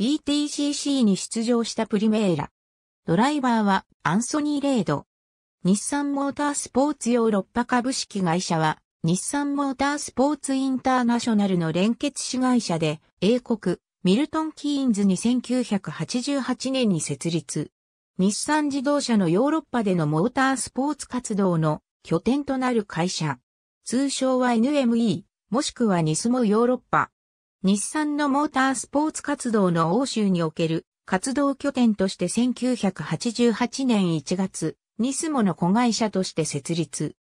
BTCC に出場したプリメーラ。ドライバーはアンソニー・レード。日産モータースポーツヨーロッパ株式会社は日産モータースポーツインターナショナルの連結子会社で英国ミルトン・キーンズに1988年に設立。日産自動車のヨーロッパでのモータースポーツ活動の拠点となる会社。通称は NME、もしくはニスモヨーロッパ。日産のモータースポーツ活動の欧州における活動拠点として1988年1月、ニスモの子会社として設立。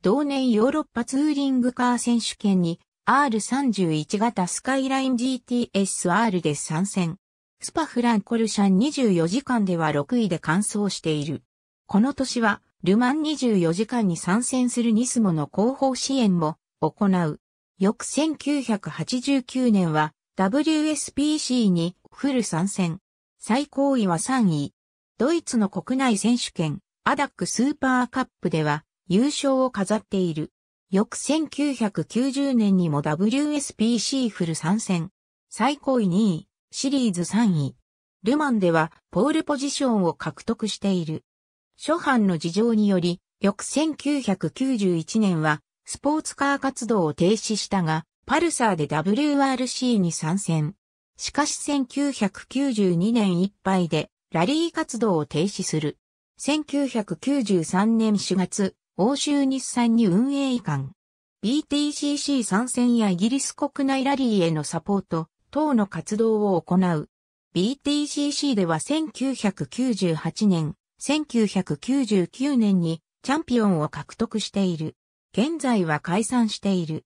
同年ヨーロッパツーリングカー選手権に R31 型スカイライン GTSR で参戦。スパフランコルシャン24時間では6位で完走している。この年はルマン24時間に参戦するニスモの後方支援も行う。翌1989年は WSPC にフル参戦。最高位は3位。ドイツの国内選手権、アダックスーパーカップでは優勝を飾っている。翌1990年にも WSPC フル参戦。最高位2位、シリーズ3位。ルマンではポールポジションを獲得している。諸般の事情により、翌1991年はスポーツカー活動を停止したが、パルサーで WRC に参戦。しかし1992年いっぱいでラリー活動を停止する。1993年4月、欧州日産に運営移管。BTCC 参戦やイギリス国内ラリーへのサポート等の活動を行う。BTCC では1998年、1999年にチャンピオンを獲得している。現在は解散している。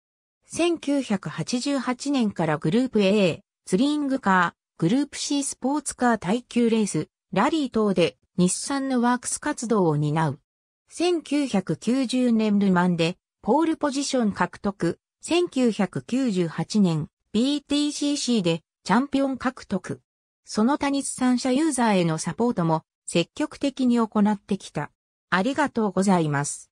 1988年からグループ A、ツリングカー、グループ C スポーツカー耐久レース、ラリー等で日産のワークス活動を担う。1990年ルマンでポールポジション獲得。1998年 BTCC でチャンピオン獲得。その他日産車ユーザーへのサポートも積極的に行ってきた。ありがとうございます。